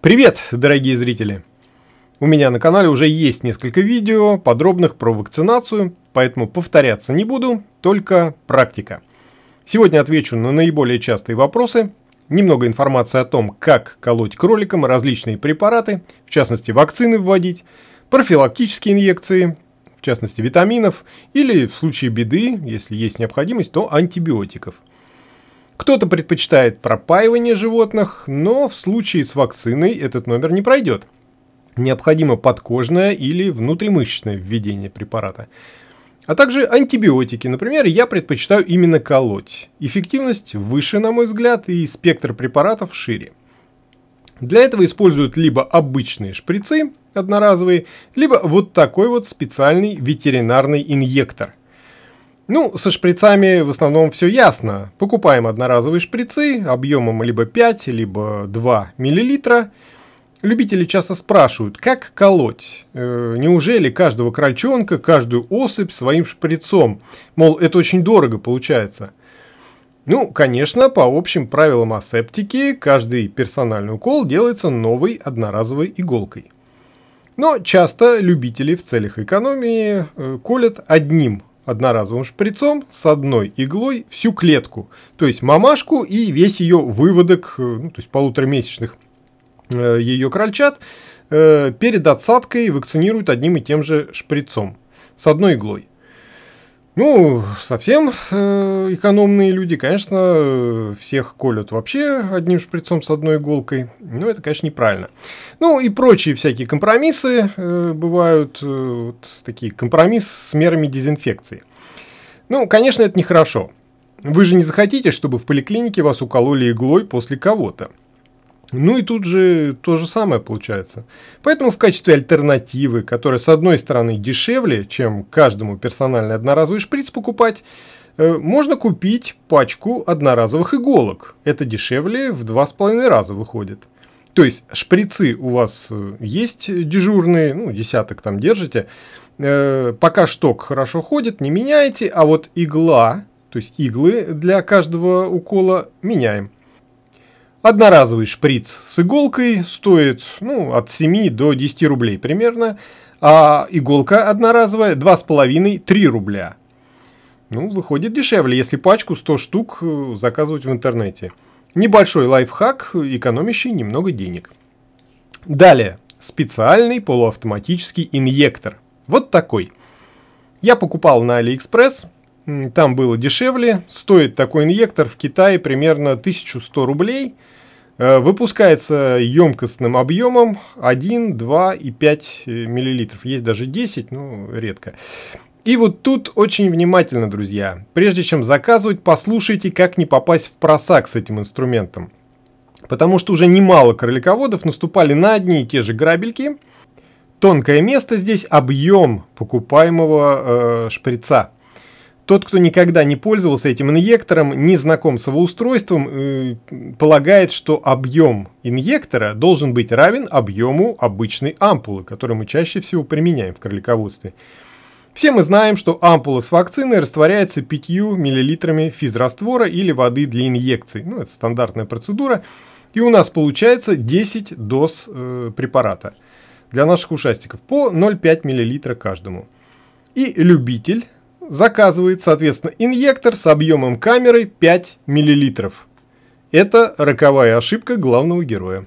Привет, дорогие зрители! У меня на канале уже есть несколько видео, подробных про вакцинацию, поэтому повторяться не буду, только практика. Сегодня отвечу на наиболее частые вопросы, немного информации о том, как колоть кроликам различные препараты, в частности вакцины вводить, профилактические инъекции, в частности витаминов, или в случае беды, если есть необходимость, то антибиотиков – кто-то предпочитает пропаивание животных, но в случае с вакциной этот номер не пройдет. Необходимо подкожное или внутримышечное введение препарата. А также антибиотики. Например, я предпочитаю именно колоть. Эффективность выше, на мой взгляд, и спектр препаратов шире. Для этого используют либо обычные шприцы, одноразовые, либо вот такой вот специальный ветеринарный инъектор – ну, со шприцами в основном все ясно. Покупаем одноразовые шприцы объемом либо 5, либо 2 миллилитра. Любители часто спрашивают, как колоть? Э, неужели каждого крольчонка, каждую особь своим шприцом? Мол, это очень дорого получается. Ну, конечно, по общим правилам асептики, каждый персональный укол делается новой одноразовой иголкой. Но часто любители в целях экономии э, колят одним одноразовым шприцом с одной иглой всю клетку, то есть мамашку и весь ее выводок, э, ну, то есть полуторамесячных э, ее крольчат, э, перед отсадкой вакцинируют одним и тем же шприцом с одной иглой. Ну, совсем э, экономные люди, конечно, всех колют вообще одним шприцом с одной иголкой. Но это, конечно, неправильно. Ну и прочие всякие компромиссы э, бывают, э, вот такие компромисс с мерами дезинфекции. Ну, конечно, это нехорошо. Вы же не захотите, чтобы в поликлинике вас укололи иглой после кого-то. Ну и тут же то же самое получается. Поэтому в качестве альтернативы, которая с одной стороны дешевле, чем каждому персональный одноразовый шприц покупать, э, можно купить пачку одноразовых иголок. Это дешевле в два с половиной раза выходит. То есть шприцы у вас э, есть дежурные, ну десяток там держите. Э, пока шток хорошо ходит, не меняете, а вот игла, то есть иглы для каждого укола меняем. Одноразовый шприц с иголкой стоит ну, от 7 до 10 рублей примерно, а иголка одноразовая 2,5-3 рубля. Ну, выходит дешевле, если пачку 100 штук э, заказывать в интернете. Небольшой лайфхак, экономящий немного денег. Далее, специальный полуавтоматический инъектор. Вот такой. Я покупал на AliExpress, там было дешевле. Стоит такой инъектор в Китае примерно 1100 рублей – Э, выпускается емкостным объемом 1, 2 и 5 э, миллилитров. Есть даже 10, но редко. И вот тут очень внимательно, друзья. Прежде чем заказывать, послушайте, как не попасть в просак с этим инструментом. Потому что уже немало кролиководов наступали на одни и те же грабельки. Тонкое место здесь объем покупаемого э, шприца – тот, кто никогда не пользовался этим инъектором, не знаком с его устройством, э, полагает, что объем инъектора должен быть равен объему обычной ампулы, которую мы чаще всего применяем в кролиководстве. Все мы знаем, что ампула с вакциной растворяется 5 мл физраствора или воды для инъекций. Ну, это стандартная процедура. И у нас получается 10 доз э, препарата для наших ушастиков по 0,5 мл каждому. И любитель заказывает, соответственно, инъектор с объемом камеры 5 мл. Это роковая ошибка главного героя.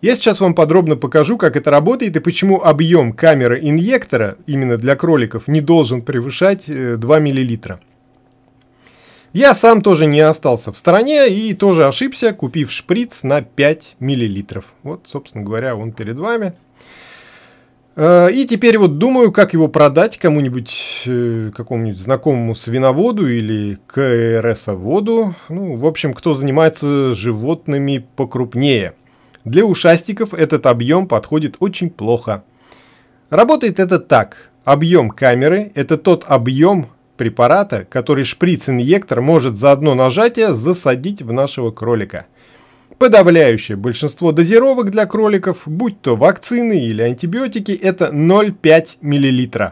Я сейчас вам подробно покажу, как это работает и почему объем камеры инъектора именно для кроликов не должен превышать 2 э, мл. Я сам тоже не остался в стороне и тоже ошибся, купив шприц на 5 мл. Вот, собственно говоря, он перед вами. Э, и теперь вот думаю, как его продать кому-нибудь, э, какому-нибудь знакомому свиноводу или КРСоводу. Ну, в общем, кто занимается животными покрупнее. Для ушастиков этот объем подходит очень плохо. Работает это так. Объем камеры – это тот объем препарата, который шприц-инъектор может за одно нажатие засадить в нашего кролика – Подавляющее большинство дозировок для кроликов, будь то вакцины или антибиотики, это 0,5 мл.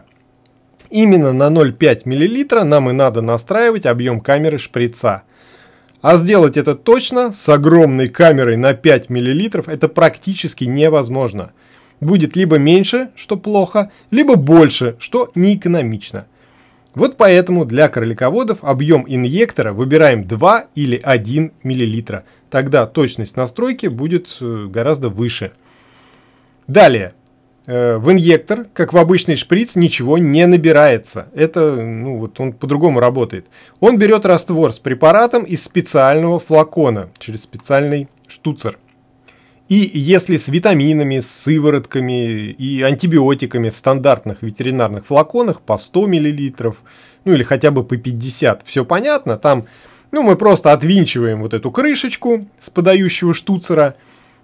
Именно на 0,5 мл нам и надо настраивать объем камеры шприца. А сделать это точно с огромной камерой на 5 мл это практически невозможно. Будет либо меньше, что плохо, либо больше, что неэкономично. Вот поэтому для кролиководов объем инъектора выбираем 2 или 1 миллилитра тогда точность настройки будет э, гораздо выше. Далее. Э, в инъектор, как в обычный шприц, ничего не набирается. Это, ну вот он по-другому работает. Он берет раствор с препаратом из специального флакона через специальный штуцер. И если с витаминами, с сыворотками и антибиотиками в стандартных ветеринарных флаконах по 100 мл, ну или хотя бы по 50, все понятно, там ну, мы просто отвинчиваем вот эту крышечку с подающего штуцера.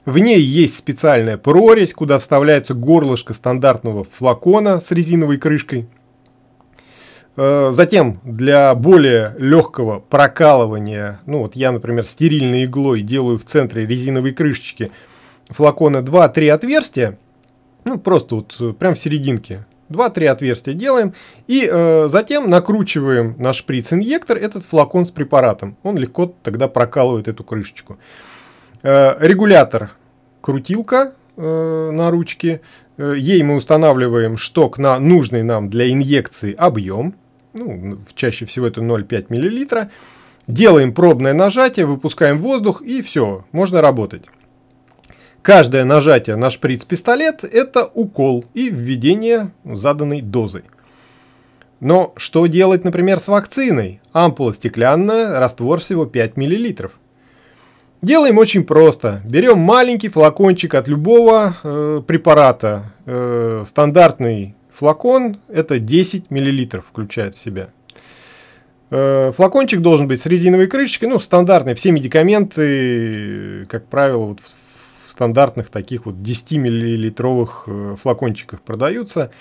В ней есть специальная прорезь, куда вставляется горлышко стандартного флакона с резиновой крышкой. Э, затем для более легкого прокалывания, ну вот я, например, стерильной иглой делаю в центре резиновой крышечки флакона 2-3 отверстия, ну просто вот прям в серединке 2-3 отверстия делаем. И э, затем накручиваем на шприц-инъектор этот флакон с препаратом. Он легко тогда прокалывает эту крышечку. Э, регулятор крутилка э, на ручке. Э, ей мы устанавливаем шток на нужный нам для инъекции объем. Ну, чаще всего это 0,5 мл. Делаем пробное нажатие, выпускаем воздух и все, можно работать. Каждое нажатие на шприц-пистолет – это укол и введение заданной дозой. Но что делать, например, с вакциной? Ампула стеклянная, раствор всего 5 мл. Делаем очень просто. Берем маленький флакончик от любого э, препарата. Э, стандартный флакон это 10 мл включает в себя. Э, флакончик должен быть с резиновой крышечкой. Ну, стандартный. Все медикаменты, как правило, вот в стандартных таких вот 10-миллилитровых э, флакончиках продаются.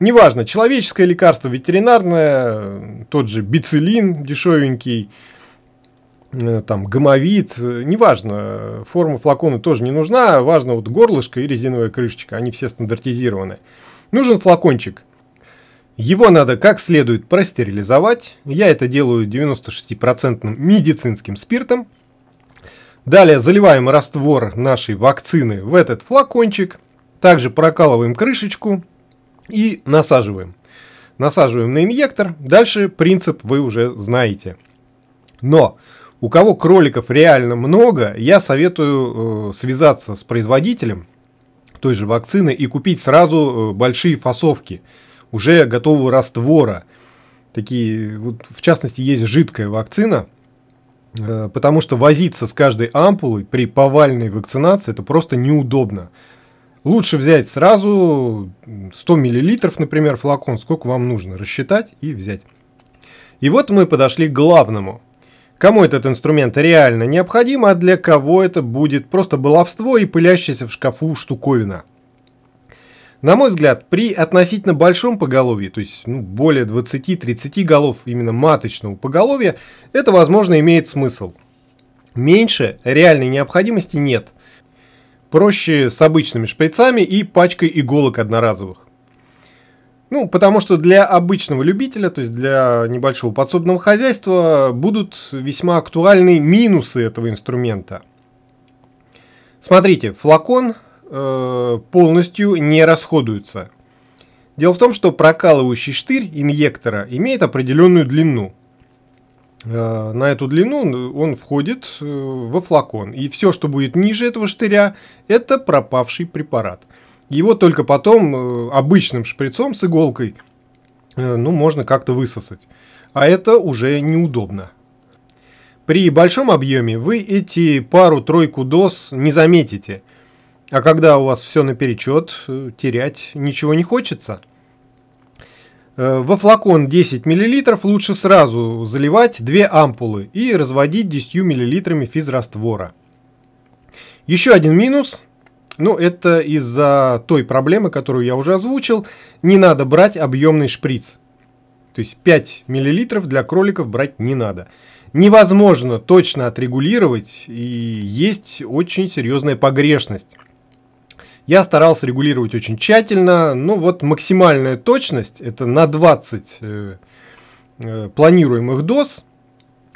Неважно, человеческое лекарство, ветеринарное, э, тот же бицилин дешевенький, э, там гомовид, неважно, форма флакона тоже не нужна, важно вот горлышко и резиновая крышечка, они все стандартизированы. Нужен флакончик. Его надо как следует простерилизовать. Я это делаю 96% медицинским спиртом – Далее заливаем раствор нашей вакцины в этот флакончик. Также прокалываем крышечку и насаживаем. Насаживаем на инъектор. Дальше принцип вы уже знаете. Но у кого кроликов реально много, я советую э, связаться с производителем той же вакцины и купить сразу э, большие фасовки уже готового раствора. Такие, вот, в частности, есть жидкая вакцина, Э, потому что возиться с каждой ампулой при повальной вакцинации это просто неудобно. Лучше взять сразу 100 мл, например, флакон, сколько вам нужно, рассчитать и взять. И вот мы подошли к главному. Кому этот инструмент реально необходим, а для кого это будет просто баловство и пылящаяся в шкафу штуковина – на мой взгляд, при относительно большом поголовье, то есть ну, более 20-30 голов именно маточного поголовья, это, возможно, имеет смысл. Меньше реальной необходимости нет. Проще с обычными шприцами и пачкой иголок одноразовых. Ну, потому что для обычного любителя, то есть для небольшого подсобного хозяйства, будут весьма актуальны минусы этого инструмента. Смотрите, флакон Э, полностью не расходуются. Дело в том, что прокалывающий штырь инъектора имеет определенную длину. Э, на эту длину он входит э, во флакон. И все, что будет ниже этого штыря, это пропавший препарат. Его только потом обычным шприцом с иголкой ну, можно как-то высосать. А это уже неудобно. При большом объеме вы эти пару-тройку доз не заметите – а когда у вас все наперечет, э, терять ничего не хочется. Э, во флакон 10 мл лучше сразу заливать 2 ампулы и разводить 10 мл физраствора. Еще один минус, ну это из-за той проблемы, которую я уже озвучил, не надо брать объемный шприц. То есть 5 мл для кроликов брать не надо. Невозможно точно отрегулировать и есть очень серьезная погрешность я старался регулировать очень тщательно. Ну вот максимальная точность это на 20 э, э, планируемых доз.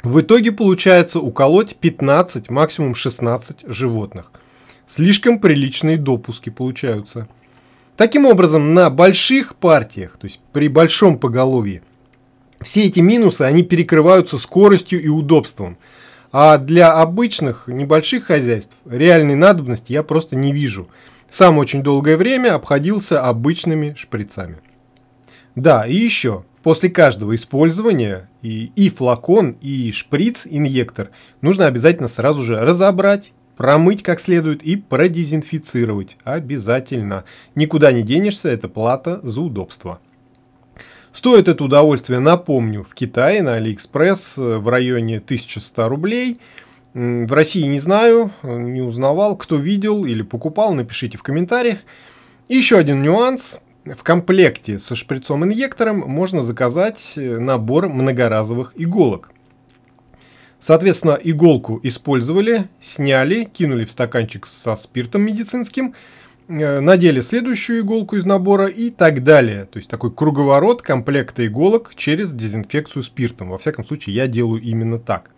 В итоге получается уколоть 15, максимум 16 животных. Слишком приличные допуски получаются. Таким образом, на больших партиях, то есть при большом поголовье, все эти минусы, они перекрываются скоростью и удобством. А для обычных небольших хозяйств реальной надобности я просто не вижу. Сам очень долгое время обходился обычными шприцами. Да, и еще, после каждого использования и, и флакон, и шприц-инъектор нужно обязательно сразу же разобрать, промыть как следует и продезинфицировать. Обязательно. Никуда не денешься, это плата за удобство. Стоит это удовольствие, напомню, в Китае на Алиэкспресс э, в районе 1100 рублей – в России не знаю, э, не узнавал. Кто видел или покупал, напишите в комментариях. И еще один нюанс. В комплекте со шприцом-инъектором можно заказать э, набор многоразовых иголок. Соответственно, иголку использовали, сняли, кинули в стаканчик со спиртом медицинским, э, надели следующую иголку из набора и так далее. То есть такой круговорот комплекта иголок через дезинфекцию спиртом. Во всяком случае, я делаю именно так.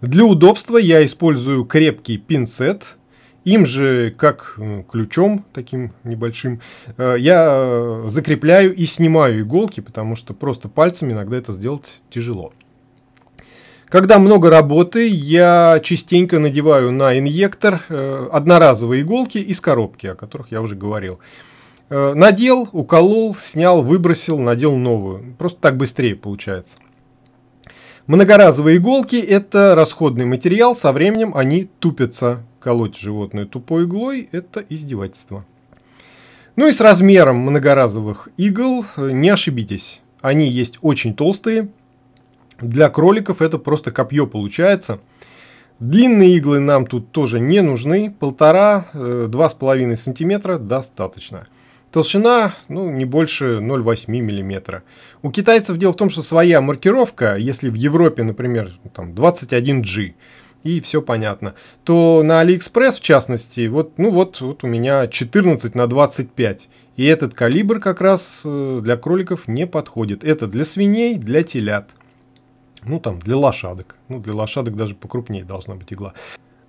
Для удобства я использую крепкий пинцет. Им же, как ключом таким небольшим, э, я э, закрепляю и снимаю иголки, потому что просто пальцами иногда это сделать тяжело. Когда много работы, я частенько надеваю на инъектор э, одноразовые иголки из коробки, о которых я уже говорил. Надел, уколол, снял, выбросил, надел новую. Просто так быстрее получается. Многоразовые иголки – это расходный материал, со временем они тупятся. Колоть животное тупой иглой – это издевательство. Ну и с размером многоразовых игл э, не ошибитесь. Они есть очень толстые. Для кроликов это просто копье получается. Длинные иглы нам тут тоже не нужны. Полтора-два э, с половиной сантиметра достаточно. Толщина, ну, не больше 0,8 мм. У китайцев дело в том, что своя маркировка, если в Европе, например, там 21G, и все понятно, то на Алиэкспресс, в частности, вот, ну вот, вот у меня 14 на 25. И этот калибр как раз э, для кроликов не подходит. Это для свиней, для телят. Ну, там, для лошадок. Ну, для лошадок даже покрупнее должна быть игла.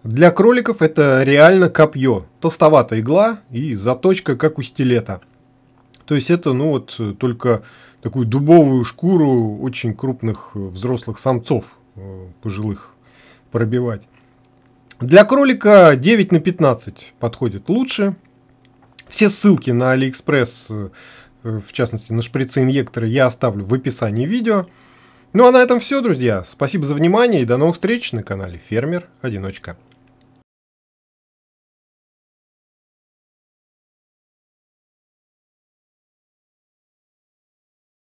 Для кроликов это реально копье. Толстоватая игла и заточка, как у стилета. То есть это, ну вот, только такую дубовую шкуру очень крупных э, взрослых самцов э, пожилых пробивать. Для кролика 9 на 15 подходит лучше. Все ссылки на AliExpress, э, в частности на шприцы-инъекторы, я оставлю в описании видео. Ну а на этом все, друзья. Спасибо за внимание и до новых встреч на канале Фермер Одиночка.